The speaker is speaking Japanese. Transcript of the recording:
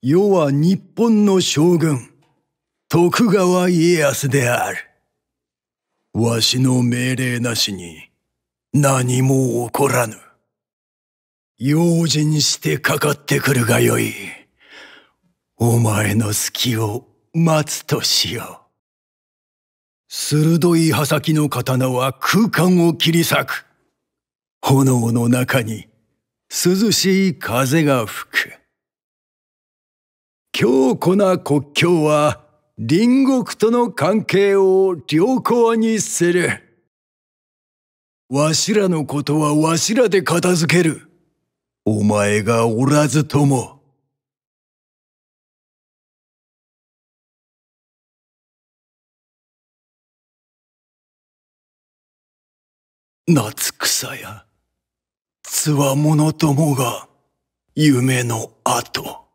世は日本の将軍、徳川家康である。わしの命令なしに何も起こらぬ。用心してかかってくるがよい。お前の隙を待つとしよう。鋭い刃先の刀は空間を切り裂く。炎の中に涼しい風が吹く。強固な国境は隣国との関係を良好にする。わしらのことはわしらで片付ける。お前がおらずとも。夏草や、つわものどもが、夢の後。